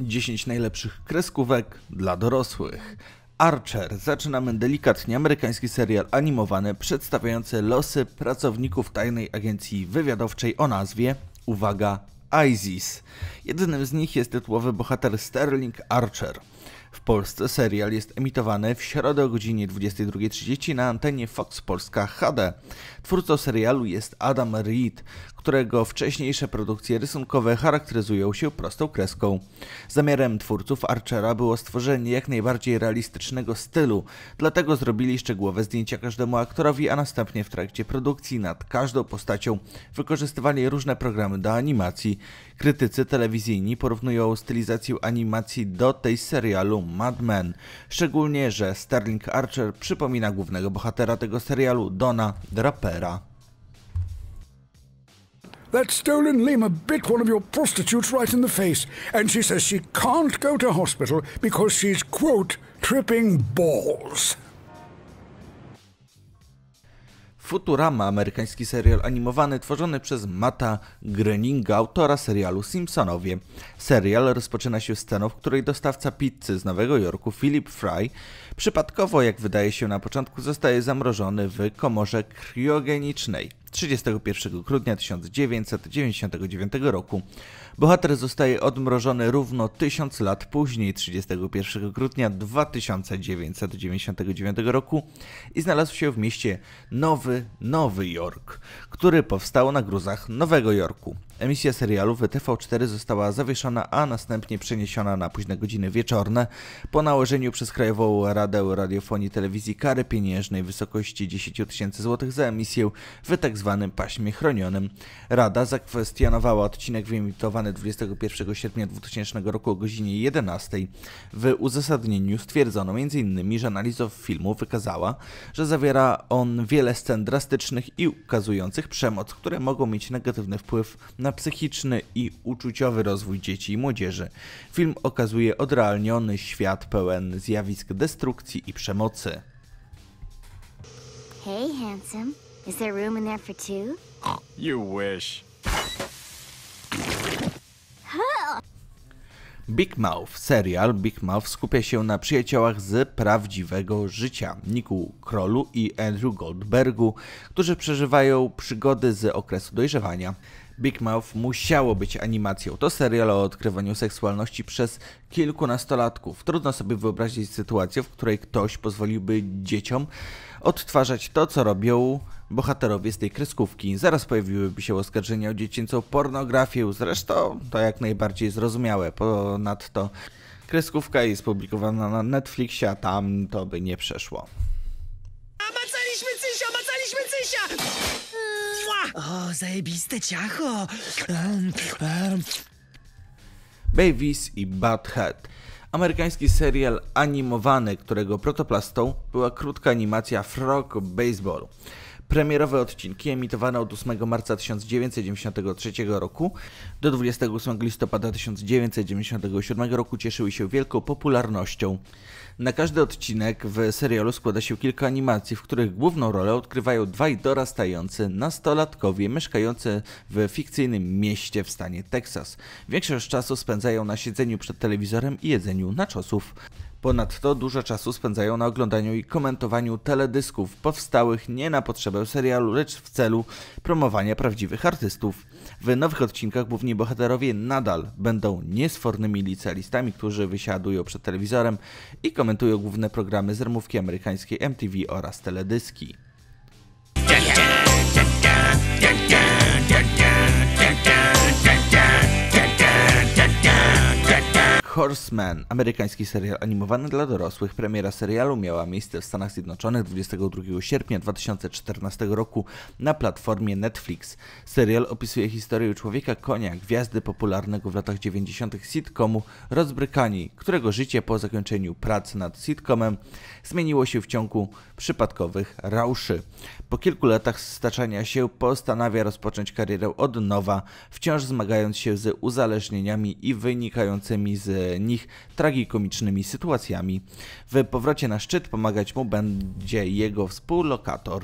10 najlepszych kreskówek dla dorosłych. Archer. Zaczynamy delikatnie amerykański serial animowany przedstawiający losy pracowników tajnej agencji wywiadowczej o nazwie, uwaga, ISIS. Jedynym z nich jest tytułowy bohater Sterling Archer. W Polsce serial jest emitowany w środę o godzinie 22.30 na antenie Fox Polska HD. Twórcą serialu jest Adam Reed, którego wcześniejsze produkcje rysunkowe charakteryzują się prostą kreską. Zamiarem twórców Archera było stworzenie jak najbardziej realistycznego stylu, dlatego zrobili szczegółowe zdjęcia każdemu aktorowi, a następnie w trakcie produkcji nad każdą postacią wykorzystywali różne programy do animacji. Krytycy telewizyjni porównują stylizację animacji do tej serialu Mad Men, szczególnie, że Sterling Archer przypomina głównego bohatera tego serialu, Dona Drapera. That stolen lemur bit one of your prostitutes right in the face, and she says she can't go to hospital because she's, quote, tripping balls. Futurama, amerykański serial animowany tworzony przez Mata Greninga, autora serialu Simpsonowie. Serial rozpoczyna się sceną, w której dostawca pizzy z Nowego Jorku, Philip Fry, przypadkowo, jak wydaje się na początku, zostaje zamrożony w komorze kriogenicznej. 31 grudnia 1999 roku. Bohater zostaje odmrożony równo 1000 lat później, 31 grudnia 1999 roku i znalazł się w mieście Nowy, Nowy Jork, który powstał na gruzach Nowego Jorku. Emisja serialu w TV4 została zawieszona, a następnie przeniesiona na późne godziny wieczorne po nałożeniu przez Krajową Radę Radiofonii i Telewizji kary pieniężnej w wysokości 10 tysięcy złotych za emisję w tzw. Tak zwanym paśmie chronionym. Rada zakwestionowała odcinek wyemitowany 21 sierpnia 2000 roku o godzinie 11. W uzasadnieniu stwierdzono m.in., że analiza filmu wykazała, że zawiera on wiele scen drastycznych i ukazujących przemoc, które mogą mieć negatywny wpływ na na psychiczny i uczuciowy rozwój dzieci i młodzieży. Film okazuje odrealniony świat pełen zjawisk destrukcji i przemocy. Hey, handsome. Is there room in there for two? You wish. Big Mouth, serial Big Mouth skupia się na przyjaciołach z prawdziwego życia, Niku Krolu i Andrew Goldbergu, którzy przeżywają przygody z okresu dojrzewania. Big Mouth musiało być animacją. To serial o odkrywaniu seksualności przez kilkunastolatków. Trudno sobie wyobrazić sytuację, w której ktoś pozwoliłby dzieciom odtwarzać to, co robią bohaterowie z tej kreskówki. Zaraz pojawiłyby się oskarżenia o dziecięcą pornografię, zresztą to jak najbardziej zrozumiałe. Ponadto kreskówka jest publikowana na Netflixie, a tam to by nie przeszło. O, zajebiste ciacho. Babies i Butthead. Amerykański serial animowany, którego protoplastą była krótka animacja Frog Baseball. Premierowe odcinki emitowane od 8 marca 1993 roku do 28 listopada 1997 roku cieszyły się wielką popularnością. Na każdy odcinek w serialu składa się kilka animacji, w których główną rolę odgrywają dwaj dorastający nastolatkowie mieszkający w fikcyjnym mieście w stanie Teksas. Większość czasu spędzają na siedzeniu przed telewizorem i jedzeniu na czosów. Ponadto dużo czasu spędzają na oglądaniu i komentowaniu teledysków powstałych nie na potrzebę serialu, lecz w celu promowania prawdziwych artystów. W nowych odcinkach główni bohaterowie nadal będą niesfornymi licealistami, którzy wysiadują przed telewizorem i komentują główne programy z ramówki amerykańskiej MTV oraz teledyski. Horseman, amerykański serial animowany dla dorosłych. Premiera serialu miała miejsce w Stanach Zjednoczonych 22 sierpnia 2014 roku na platformie Netflix. Serial opisuje historię człowieka konia, gwiazdy popularnego w latach 90. sitcomu Rozbrykani, którego życie po zakończeniu pracy nad sitcomem zmieniło się w ciągu przypadkowych rauszy. Po kilku latach staczania się postanawia rozpocząć karierę od nowa, wciąż zmagając się z uzależnieniami i wynikającymi z nich tragikomicznymi sytuacjami. W powrocie na szczyt pomagać mu będzie jego współlokator.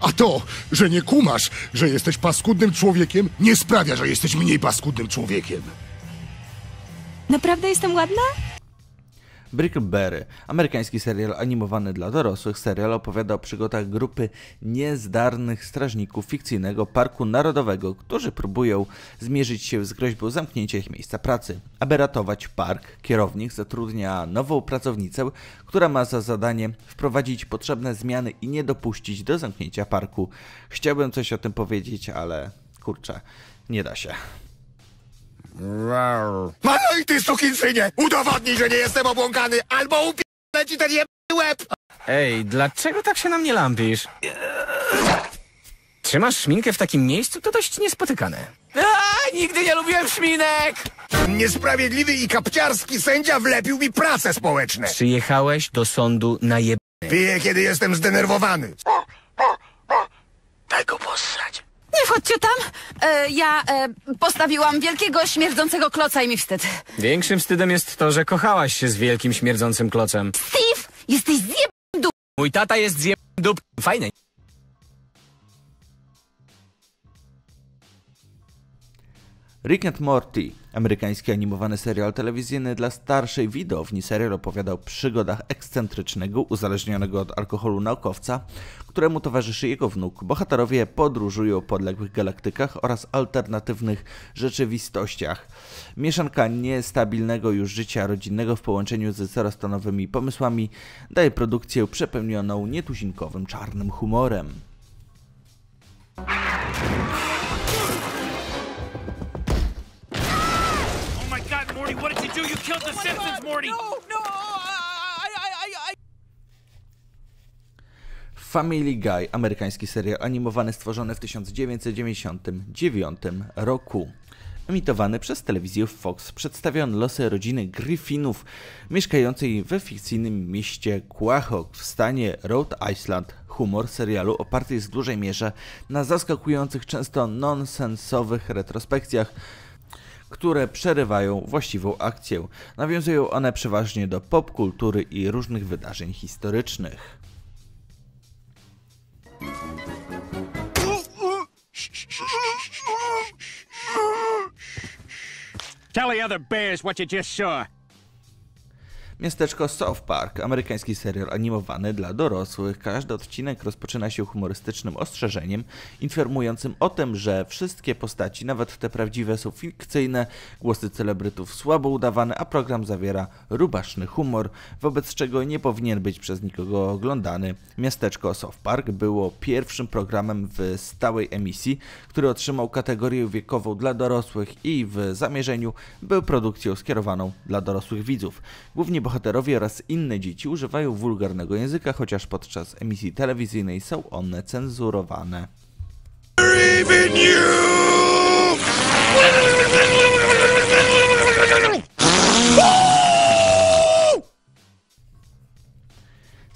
A to, że nie kumasz, że jesteś paskudnym człowiekiem, nie sprawia, że jesteś mniej paskudnym człowiekiem. Naprawdę jestem ładna? Brickleberry, amerykański serial animowany dla dorosłych, serial opowiada o przygodach grupy niezdarnych strażników fikcyjnego Parku Narodowego, którzy próbują zmierzyć się z groźbą zamknięcia ich miejsca pracy. Aby ratować park, kierownik zatrudnia nową pracownicę, która ma za zadanie wprowadzić potrzebne zmiany i nie dopuścić do zamknięcia parku. Chciałbym coś o tym powiedzieć, ale kurczę, nie da się. Mano i ty, sukinsynie! Udowodnij, że nie jestem obłąkany, albo upierdolę ci ten jebany łeb! Ej, dlaczego tak się na mnie lampisz? Trzymasz szminkę w takim miejscu, to dość niespotykane. A, nigdy nie lubiłem szminek! Niesprawiedliwy i kapciarski sędzia wlepił mi prace społeczne. Przyjechałeś do sądu na jeb... Piję, kiedy jestem zdenerwowany. Nie wchodźcie tam. E, ja e, postawiłam wielkiego, śmierdzącego kloca i mi wstyd. Większym wstydem jest to, że kochałaś się z wielkim, śmierdzącym klocem. Steve, jesteś zjeb... Mój tata jest zjeb... Fajny. Rick and Morty, amerykański animowany serial telewizyjny dla starszej widowni. Serial opowiada o przygodach ekscentrycznego, uzależnionego od alkoholu naukowca, któremu towarzyszy jego wnuk. Bohaterowie podróżują po odległych galaktykach oraz alternatywnych rzeczywistościach. Mieszanka niestabilnego już życia rodzinnego w połączeniu ze coraz to nowymi pomysłami daje produkcję przepełnioną nietuzinkowym czarnym humorem. Morty, what did you do? You killed the oh Simpsons, God, Morty! No, no, I, I, I, Family Guy, amerykański serial animowany stworzony w 1999 roku. Emitowany przez telewizję Fox, przedstawia on losy rodziny Griffinów mieszkającej we fikcyjnym mieście Quahog w stanie Rhode Island. Humor serialu oparty jest w dużej mierze na zaskakujących, często nonsensowych retrospekcjach które przerywają właściwą akcję. Nawiązują one przeważnie do popkultury i różnych wydarzeń historycznych. Tell the other bears what you just saw. Miasteczko South Park, amerykański serial animowany dla dorosłych. Każdy odcinek rozpoczyna się humorystycznym ostrzeżeniem informującym o tym, że wszystkie postaci, nawet te prawdziwe, są fikcyjne, głosy celebrytów słabo udawane, a program zawiera rubaszny humor, wobec czego nie powinien być przez nikogo oglądany. Miasteczko South Park było pierwszym programem w stałej emisji, który otrzymał kategorię wiekową dla dorosłych i w zamierzeniu był produkcją skierowaną dla dorosłych widzów. Głównie bohaterowie oraz inne dzieci używają wulgarnego języka, chociaż podczas emisji telewizyjnej są one cenzurowane.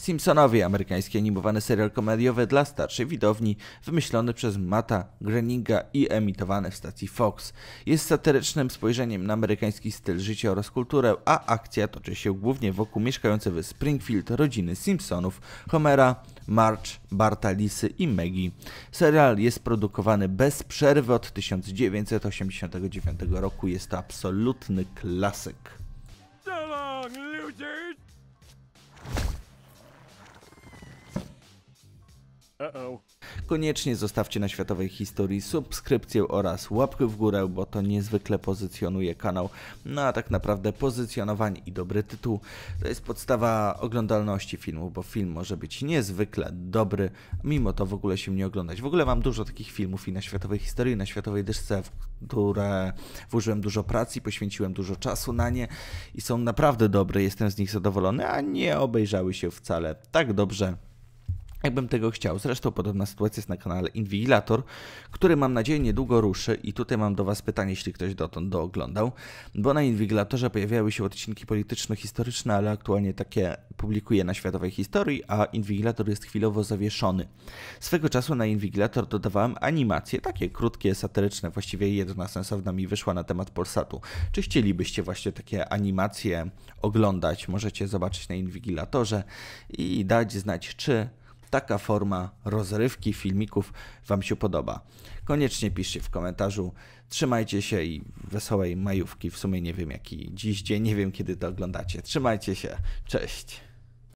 Simpsonowie, amerykański animowany serial komediowy dla starszej widowni, wymyślony przez Mata Groeninga i emitowany w stacji Fox. Jest satyrycznym spojrzeniem na amerykański styl życia oraz kulturę, a akcja toczy się głównie wokół mieszkającej w Springfield rodziny Simpsonów, Homera, March, Barta Lisy i Maggie. Serial jest produkowany bez przerwy od 1989 roku. Jest to absolutny klasyk. So long, losers! Koniecznie zostawcie na światowej historii subskrypcję oraz łapkę w górę, bo to niezwykle pozycjonuje kanał. No a tak naprawdę pozycjonowanie i dobry tytuł to jest podstawa oglądalności filmu, bo film może być niezwykle dobry, mimo to w ogóle się nie oglądać. W ogóle mam dużo takich filmów i na światowej historii, i na światowej dyszce, w które włożyłem dużo pracy, poświęciłem dużo czasu na nie i są naprawdę dobre, jestem z nich zadowolony, a nie obejrzały się wcale tak dobrze jakbym tego chciał. Zresztą podobna sytuacja jest na kanale Inwigilator, który mam nadzieję niedługo ruszy i tutaj mam do Was pytanie, jeśli ktoś dotąd dooglądał, bo na Inwigilatorze pojawiały się odcinki polityczno-historyczne, ale aktualnie takie publikuję na Światowej Historii, a Inwigilator jest chwilowo zawieszony. Swego czasu na Inwigilator dodawałem animacje, takie krótkie, satyryczne, właściwie jedna sensowna mi wyszła na temat Polsatu. Czy chcielibyście właśnie takie animacje oglądać? Możecie zobaczyć na Inwigilatorze i dać znać, czy taka forma rozrywki filmików Wam się podoba. Koniecznie piszcie w komentarzu. Trzymajcie się i wesołej majówki. W sumie nie wiem jaki dziś dzień, nie wiem kiedy to oglądacie. Trzymajcie się. Cześć.